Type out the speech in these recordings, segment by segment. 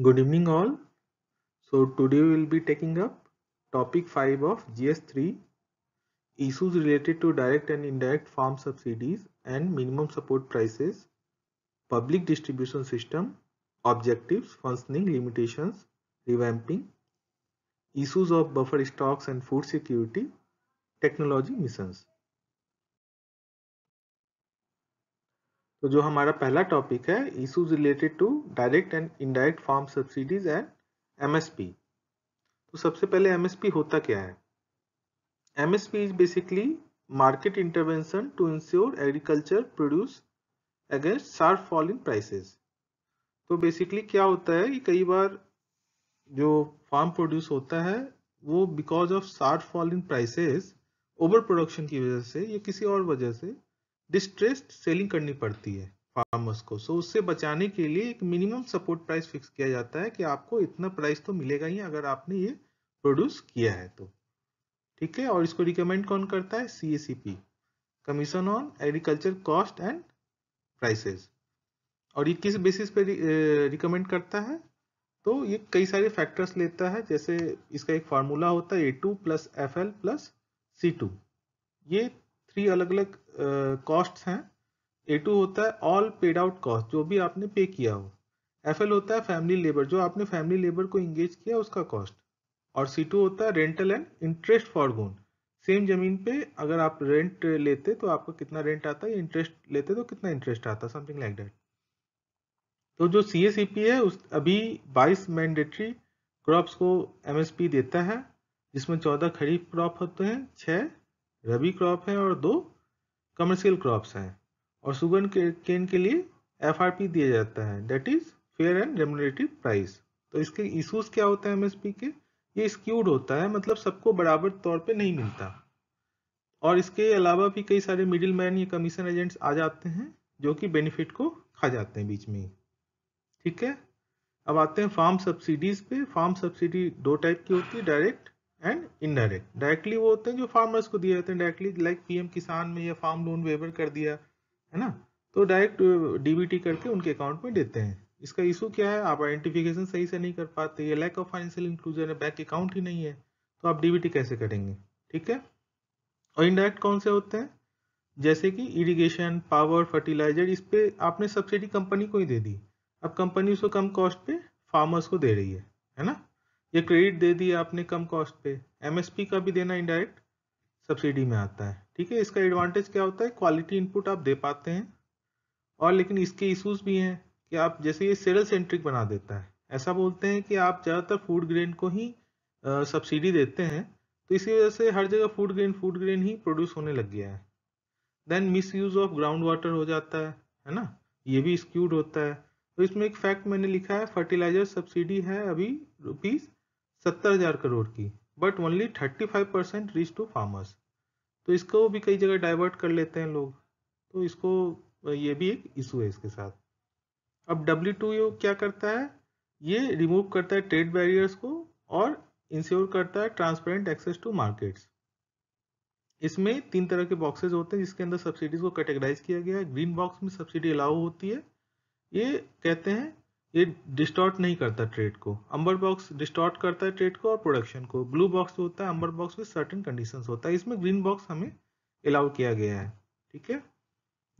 good evening all so today we will be taking up topic 5 of gs3 issues related to direct and indirect farm subsidies and minimum support prices public distribution system objectives functioning limitations revamping issues of buffer stocks and food security technology missions तो जो हमारा पहला topic है issues related to direct and indirect farm subsidies and MSP तो सबसे पहले MSP होता क्या है MSP is basically market intervention to ensure agriculture produce against sharp fall in prices तो बेसिकली क्या होता है कि कई बार जो फार्म प्रोड्यूस होता है वो because of sharp fall in prices over production की वजह से या किसी और वजह से डिस्ट्रेस्ड सेलिंग करनी पड़ती है फार्मर्स को सो so, उससे बचाने के लिए एक मिनिमम सपोर्ट प्राइस फिक्स किया जाता है कि आपको इतना प्राइस तो मिलेगा ही अगर आपने ये प्रोड्यूस किया है तो ठीक है और इसको रिकमेंड कौन करता है C commission on agriculture cost and prices और ये किस बेसिस पे रिकमेंड करता है तो ये कई सारे फैक्टर्स लेता है जैसे इसका एक फार्मूला होता है A two plus F L plus C two ये थ्री अलग अलग कॉस्ट हैं ए टू होता है ऑल पेड आउट कॉस्ट जो भी आपने पे किया हो एफ एल होता है फैमिली लेबर जो आपने फैमिली लेबर को इंगेज किया उसका कॉस्ट और सी टू होता है rental and interest foregone same जमीन पे अगर आप रेंट लेते तो आपको कितना रेंट आता है इंटरेस्ट लेते तो कितना इंटरेस्ट आता समथिंग लाइक दैट तो जो सी एस पी है उस अभी बाईस मैंडेटरी क्रॉप्स को एमएसपी देता है जिसमें चौदह खरीफ क्रॉप होते हैं छः रबी क्रॉप है और दो कमर्शियल क्रॉप्स हैं और सुगन के केन के लिए एफ दिया जाता है that is fair and remunerative price तो इसके इशूज क्या होते हैं एमएसपी के ये स्क्यूड होता है मतलब सबको बराबर तौर पे नहीं मिलता और इसके अलावा भी कई सारे मिडिल मैन या कमीशन एजेंट्स आ जाते हैं जो कि बेनिफिट को खा जाते हैं बीच में ठीक है अब आते हैं फार्म सब्सिडीज पे फार्म सब्सिडी दो टाइप की होती है डायरेक्ट एंड इनडायरेक्ट डायरेक्टली वो होते हैं जो फार्मर्स को दिए जाते हैं डायरेक्टली लाइक पीएम किसान में या फार्म लोन वेवर कर दिया है ना तो डायरेक्ट डीबीटी uh, करके उनके अकाउंट में देते हैं इसका इशू क्या है आप आइडेंटिफिकेशन सही से नहीं कर पाते या लैक ऑफ फाइनेंशियल इंक्लूजन है बैंक अकाउंट ही नहीं है तो आप डीबीटी कैसे करेंगे ठीक है और इनडायरेक्ट कौन से होते हैं जैसे कि इरिगेशन पावर फर्टिलाइजर इस पे आपने सब्सिडी कंपनी को ही दे दी अब कंपनी उसको कम कॉस्ट पे फार्मर्स को दे रही है है ना ये क्रेडिट दे दिया आपने कम कॉस्ट पे एमएसपी का भी देना इनडायरेक्ट सब्सिडी में आता है ठीक है इसका एडवांटेज क्या होता है क्वालिटी इनपुट आप दे पाते हैं और लेकिन इसके इशूज भी हैं कि आप जैसे ये सेल सेंट्रिक बना देता है ऐसा बोलते हैं कि आप ज़्यादातर फूड ग्रेन को ही सब्सिडी देते हैं तो इसी वजह से हर जगह फूड ग्रेन फूड ग्रेन ही प्रोड्यूस होने लग गया है then misuse of ground water हो जाता है है ना ये भी स्क्यूड होता है तो इसमें एक फैक्ट मैंने लिखा है फर्टिलाइजर सब्सिडी है अभी रुपीज़ सत्तर हजार करोड़ की but only thirty five percent reach to farmers तो इसको भी कई जगह डाइवर्ट कर लेते हैं लोग तो इसको ये भी एक इशू है इसके साथ अब डब्ल्यू टू क्या करता है ये रिमूव करता है ट्रेड बैरियर्स को और इंश्योर करता है ट्रांसपेरेंट एक्सेस टू मार्केट्स इसमें तीन तरह के बॉक्सेस होते हैं जिसके अंदर सब्सिडीज को कैटेगराइज किया गया है ग्रीन बॉक्स में सब्सिडी अलाउ होती है ये कहते हैं ये डिस्टॉर्ट नहीं करता ट्रेड को अंबर बॉक्स डिस्टॉर्ट करता है ट्रेड को और प्रोडक्शन को ब्लू बॉक्स होता है amber box with certain conditions होता है इसमें ग्रीन बॉक्स हमें अलाउ किया गया है ठीक है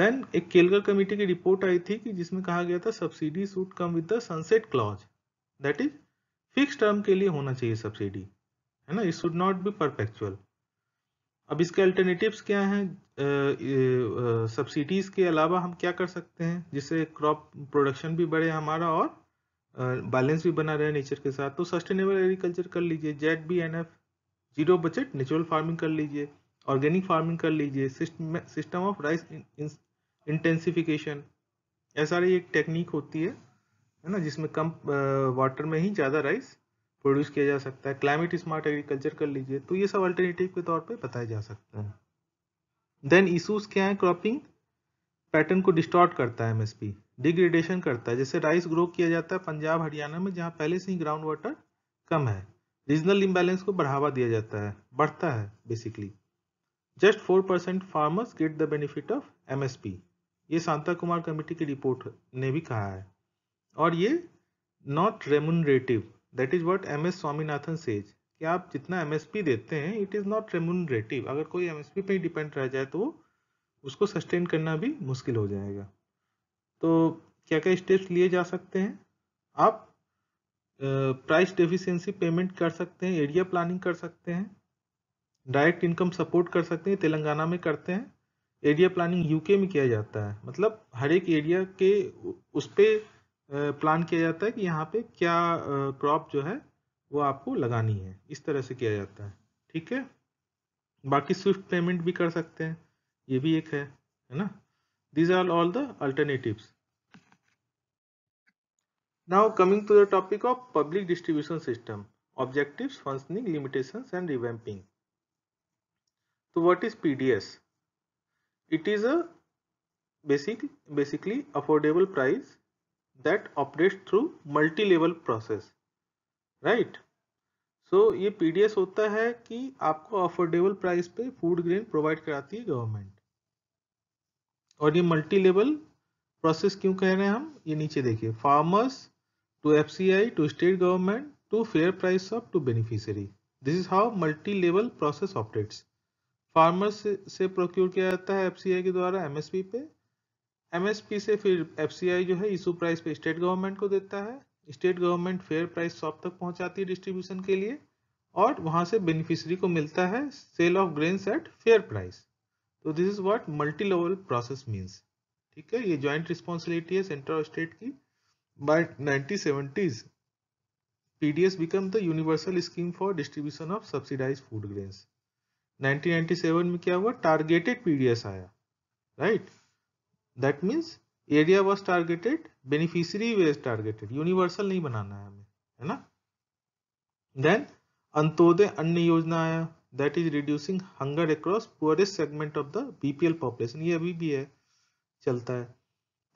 देन एक केलगर कमेटी की रिपोर्ट आई थी कि जिसमें कहा गया था subsidy should come with the sunset clause that is fix term के लिए होना चाहिए सब्सिडी है ना it should not be perpetual अब इसके अल्टरनेटिव्स क्या हैं सब्सिडीज़ के अलावा हम क्या कर सकते हैं जिससे क्रॉप प्रोडक्शन भी बढ़े हमारा और बैलेंस भी बना रहे नेचर के साथ तो सस्टेनेबल एग्रीकल्चर कर लीजिए Z B N F zero budget natural farming कर लीजिए ऑर्गेनिक फार्मिंग कर लीजिए सिस्टम ऑफ राइस इंटेंसिफिकेशन ऐसा एक टेक्निक होती है है ना जिसमें कम वाटर में ही ज़्यादा राइस प्रोड्यूस किया जा सकता है क्लाइमेट स्मार्ट एग्रीकल्चर कर लीजिए तो ये सब अल्टरनेटिव के तौर पे बताए जा सकते हैं देन इशूज क्या है क्रॉपिंग पैटर्न को डिस्टॉर्ट करता है एमएसपी डिग्रेडेशन करता है जैसे राइस ग्रो किया जाता है पंजाब हरियाणा में जहाँ पहले से ही ग्राउंड वाटर कम है रीजनल इम्बैलेंस को बढ़ावा दिया जाता है बढ़ता है basically just four percent farmers get the benefit of MSP ये शांता कुमार कमेटी की रिपोर्ट ने भी कहा है और ये not remunerative that is what M S Swaminathan says कि आप जितना एम देते हैं इट इज़ नॉट रेमोनरेटिव अगर कोई एम पे ही डिपेंड रह जाए तो उसको सस्टेन करना भी मुश्किल हो जाएगा तो क्या क्या स्टेप्स लिए जा सकते हैं आप प्राइस डेफिशिएंसी पेमेंट कर सकते हैं एरिया प्लानिंग कर सकते हैं डायरेक्ट इनकम सपोर्ट कर सकते हैं तेलंगाना में करते हैं एरिया प्लानिंग यूके में किया जाता है मतलब हर एक एरिया के उस पर प्लान किया जाता है कि यहाँ पे क्या क्रॉप जो है वो आपको लगानी है इस तरह से किया जाता है ठीक है बाकी स्विफ्ट पेमेंट भी कर सकते हैं ये भी एक है है ना these are all the alternative now coming to the topic of public distribution system objective functioning limitation and revamping तो what is P D S it is a basic basically affordable price that operates through multi-level process right so so, ये PDS होता है कि आपको affordable price पे food grain provide कराती है government और ये मल्टी लेवल प्रोसेस क्यों कह रहे हैं हम ये नीचे देखिए farmers to FCI to state government to fair price of to beneficiary this is how multi level process operates farmers से प्रोक्योर किया जाता है एफसीआई के द्वारा एमएसपी पे एमएसपी से फिर एफसीआई जो है इशू प्राइस पे स्टेट गवर्नमेंट को देता है state government fair price shop तक पहुंचाती है डिस्ट्रीब्यूशन के लिए और वहां से बेनिफिशरी को मिलता है sale of grain at fair price तो this is what multi level process means ठीक है ये ज्वाइंट रिस्पॉन्सिबिलिटी है सेंट्रल स्टेट की by nineteen seventies PDS become the universal scheme for distribution of subsidize food grains 1997 में क्या हुआ targeted PDS आया right right? That means area was targeted beneficiary wise targeted universal नहीं बनाना है हमें है ना देन अंतोदय अन्य योजना आया that is reducing hunger across poorest segment of the BPL population ये अभी भी है चलता है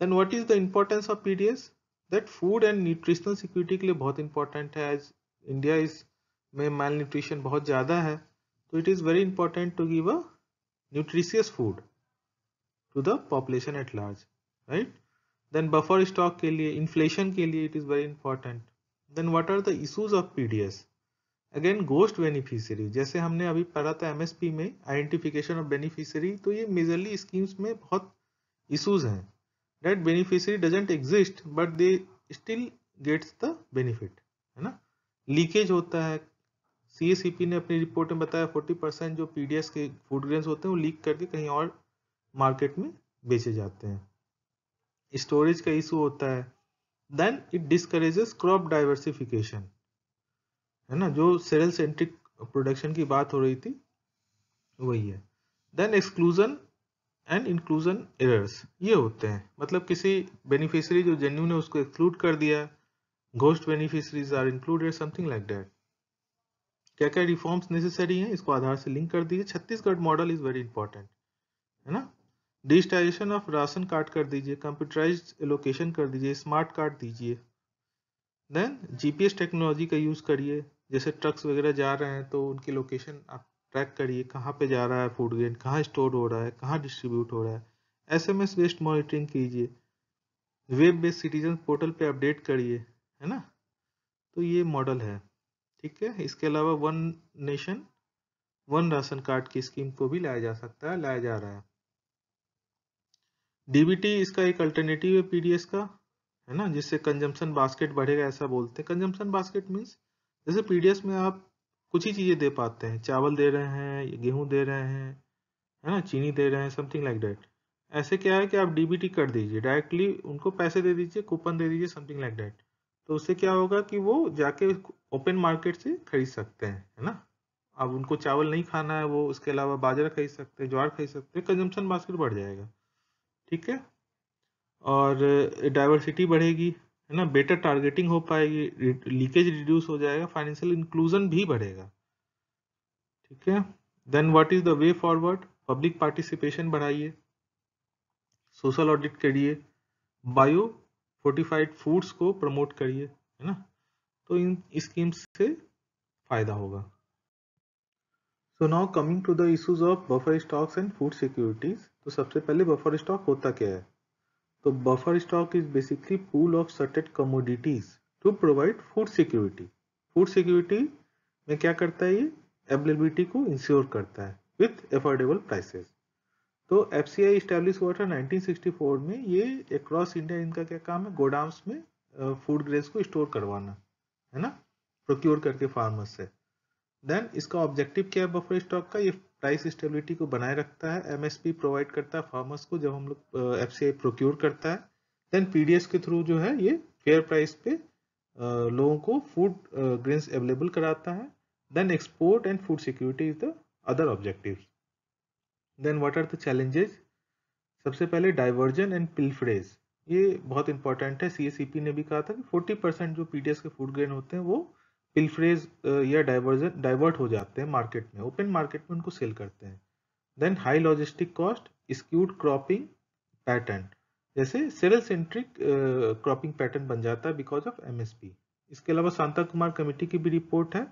then what is the importance of PDS that food and nutritional security के लिए बहुत इंपॉर्टेंट है एज इंडिया इज में माल न्यूट्रिशन बहुत ज़्यादा है तो it is very important to give a nutritious food to the population at large right then buffer stock के लिए इन्फ्लेशन के लिए it is very important then what are the issues of P D S again ghost beneficiary जैसे हमने अभी पढ़ा था M S P में आइडेंटिफिकेशन ऑफ बेनिफिशियरी तो ये मेजरली स्कीम्स में बहुत इशूज हैं that beneficiary doesn't exist but they still gets the benefit है ना लीकेज होता है सी सी पी ने अपनी रिपोर्ट में बताया फोर्टी परसेंट जो पी डी एस के फूड ग्रेन होते हैं वो लीक करके कहीं और मार्केट में बेचे जाते हैं स्टोरेज का इशू होता है then it discourages crop diversification है ना जो सेरल सेंट्रिक प्रोडक्शन की बात हो रही थी वही है then exclusion and inclusion errors ये होते हैं मतलब किसी बेनिफिशियरी जो जेन्यू ने उसको एक्सक्लूड कर दिया ghost beneficiaries are included something like that क्या क्या रिफॉर्म्स नेसेसरी हैं इसको आधार से लिंक कर दीजिए Chhattisgarh model is very important है ना डिजिटाइजेशन ऑफ राशन कार्ड कर दीजिए कंप्यूटराइज एलोकेशन कर दीजिए स्मार्ट कार्ड दीजिए देन जीपीएस टेक्नोलॉजी का यूज़ करिए जैसे ट्रक्स वगैरह जा रहे हैं तो उनकी लोकेशन आप ट्रैक करिए कहाँ पे जा रहा है फूड ग्रेन कहाँ स्टोर हो रहा है कहाँ डिस्ट्रीब्यूट हो रहा है S M S based monitoring कीजिए वेब बेस्ड सिटीजन पोर्टल पे अपडेट करिए है ना तो ये मॉडल है ठीक है इसके अलावा one nation one ration card की स्कीम को भी लाया जा सकता है लाया जा रहा है डीबीटी इसका एक अल्टरनेटिव है पीडीएस का है ना जिससे कंजम्पशन बास्केट बढ़ेगा ऐसा बोलते हैं कंजम्पशन बास्केट मीन्स जैसे पीडीएस में आप कुछ ही चीज़ें दे पाते हैं चावल दे रहे हैं गेहूं दे रहे हैं है ना चीनी दे रहे हैं समथिंग लाइक डैट ऐसे क्या है कि आप डीबीटी कर दीजिए डायरेक्टली उनको पैसे दे दीजिए कूपन दे दीजिए समथिंग लाइक डैट तो उससे क्या होगा कि वो जाके ओपन मार्केट से खरीद सकते हैं है ना अब उनको चावल नहीं खाना है वो उसके अलावा बाजरा खरीद सकते हैं ज्वार खरीद सकते हैं कंजम्पशन बास्केट बढ़ जाएगा ठीक है और डाइवर्सिटी बढ़ेगी है ना बेटर टारगेटिंग हो पाएगी लीकेज रिड्यूस हो जाएगा फाइनेंशियल इंक्लूजन भी बढ़ेगा ठीक है then what is the way forward public participation बढ़ाइए सोशल ऑडिट करिए बायो फोर्टिफाइड फूड्स को प्रमोट करिए है ना तो इन स्कीम्स से फायदा होगा so now coming to the issues of buffer stocks and food securities तो सबसे पहले बफर स्टॉक होता क्या है तो buffer stock is basically pool of certain commodities to provide food security food security में क्या करता है ये एवेलेबिलिटी को इंश्योर करता है विथ एफोर्डेबल प्राइसेस तो एफ सी आई स्टैब्लिश हुआ था 1964 में ये अक्रॉस इंडिया इनका क्या काम है गोडाउंस में फूड ग्रेन्स को स्टोर करवाना है ना प्रोक्योर करके फार्मर्स से देन इसका ऑब्जेक्टिव क्या है बफर स्टॉक का ये प्राइस स्टेबिलिटी को बनाए रखता है एमएसपी प्रोवाइड करता है फार्मर्स को जब हम लोग एफ सी प्रोक्योर करता है देन पीडीएस के थ्रू जो है ये फेयर प्राइस पे लोगों को फूड ग्रेन्स अवेलेबल कराता है then export and food security is the other objective then what are the challenges सबसे पहले डाइवर्जन एंड पिल्फ्रेज ये बहुत इंपॉर्टेंट है सी ने भी कहा था कि फोर्टी परसेंट जो पी के फूड ग्रेन होते हैं वो पिलफ्रेज या डाइवर्जन डाइवर्ट हो जाते हैं मार्केट में ओपन मार्केट में उनको सेल करते हैं then high logistic cost skewed cropping pattern जैसे सेरल सेंट्रिक क्रॉपिंग पैटर्न बन जाता है बिकॉज ऑफ एम इसके अलावा शांता कुमार कमेटी की भी रिपोर्ट है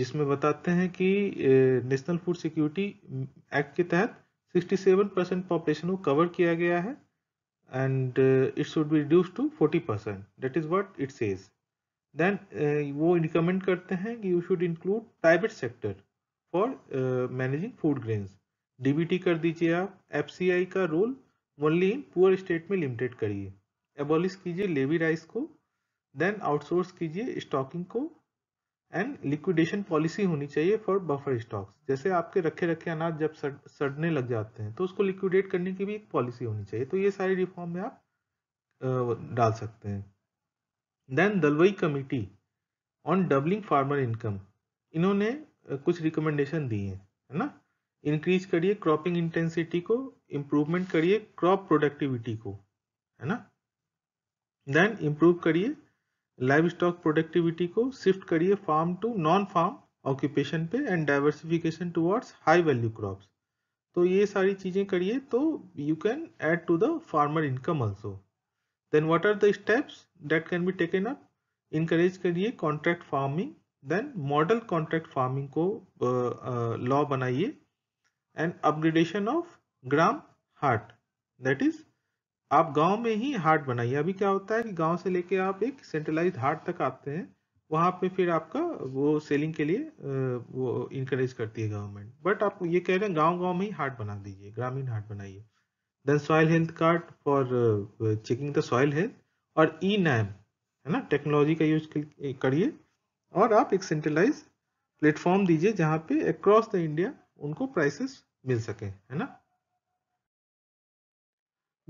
जिसमें बताते हैं कि नेशनल फूड सिक्योरिटी एक्ट के तहत 67 परसेंट पॉपुलेशन को कवर किया गया है and it should be reduce to 40 percent that is what it says then uh, वो रिकमेंड करते हैं कि you should include private sector for managing food grains DBT कर दीजिए आप एफसीआई का role only in poor state में limited करिए एबॉलिश कीजिए लेवी राइस को देन आउटसोर्स कीजिए स्टॉकिंग को एंड लिक्विडेशन पॉलिसी होनी चाहिए फॉर बफर स्टॉक्स जैसे आपके रखे रखे अनाज जब सड़ने लग जाते हैं तो उसको लिक्विडेट करने की भी एक पॉलिसी होनी चाहिए तो ये सारी रिफॉर्म में आप uh, डाल सकते हैं then Dalwai committee on doubling farmer income इन्होंने कुछ रिकमेंडेशन दी है ना इंक्रीज करिए क्रॉपिंग इंटेंसिटी को इम्प्रूवमेंट करिए क्रॉप प्रोडक्टिविटी को है ना देन इम्प्रूव करिए लाइव स्टॉक प्रोडक्टिविटी को शिफ्ट करिए farm to non farm occupation पे and diversification towards high value crops तो ये सारी चीज़ें करिए तो you can add to the farmer income also then what are the steps that can be taken up encourage करिए contract farming then model contract farming को law uh, uh, बनाइए and upgradation of ग्राम हार्ट that is आप गांव में ही heart बनाइए अभी क्या होता है कि गांव से लेके आप एक सेंट्रलाइज हार्ट तक आते हैं वहां पे फिर आपका वो सेलिंग के लिए uh, वो इनकरेज करती है गवर्नमेंट बट आप ये कह रहे हैं गांव गांव में ही हार्ट बना दीजिए ग्रामीण हार्ट बनाइए then soil health card for checking the soil health और ई नैम है ना टेक्नोलॉजी का यूज करिए और आप एक सेंट्रलाइज प्लेटफॉर्म दीजिए जहाँ पे अक्रॉस द इंडिया उनको प्राइसेस मिल सके है ना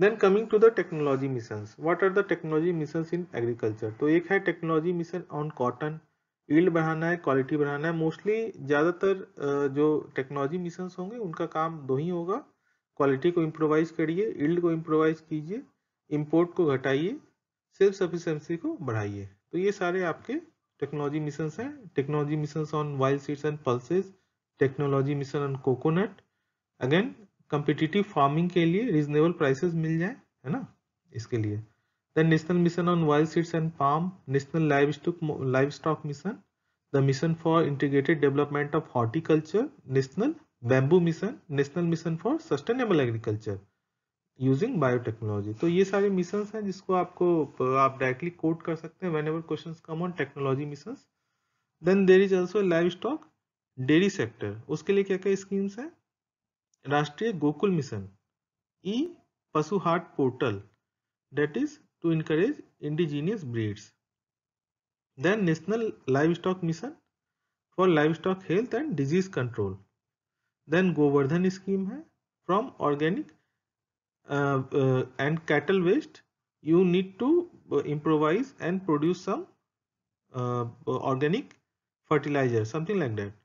then coming to the technology mission what are the technology mission in agriculture तो एक है technology mission on cotton yield बढ़ाना है क्वालिटी बढ़ाना है मोस्टली ज़्यादातर जो टेक्नोलॉजी मिशन होंगे उनका काम दो ही होगा क्वालिटी को इम्प्रोवाइज करिए इल्ड को इम्प्रोवाइज कीजिए इम्पोर्ट को घटाइए सेल्फ सफिशेंसी को बढ़ाइए तो ये सारे आपके टेक्नोलॉजी मिशन हैं technology mission on oilseeds and pulses technology mission on coconut again competitive farming के लिए रिजनेबल प्राइसेस मिल जाए है ना इसके लिए then national mission on oilseeds and farm national livestock livestock mission the mission for integrated development of horticulture national bamboo mission national mission for sustainable agriculture using biotechnology तो ये सारे mission हैं जिसको आपको आप directly quote कर सकते हैं whenever question come on technology mission then there is also livestock dairy sector उसके लिए क्या क्या स्कीम्स हैं राष्ट्रीय Gokul mission e Pashu Haat portal that is to encourage indigenous breeds then national livestock mission for livestock health and disease control then govardhan scheme hai from organic uh, uh, and cattle waste you need to improvise and produce some uh, organic fertilizer something like that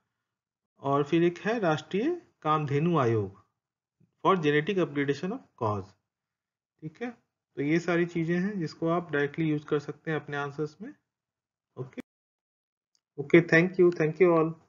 और फिर एक है Rashtriya Kamdhenu Aayog for genetic upgradation of cows ठीक है तो ये सारी चीजें हैं जिसको आप डायरेक्टली यूज कर सकते हैं अपने आंसर्स में okay okay thank you thank you all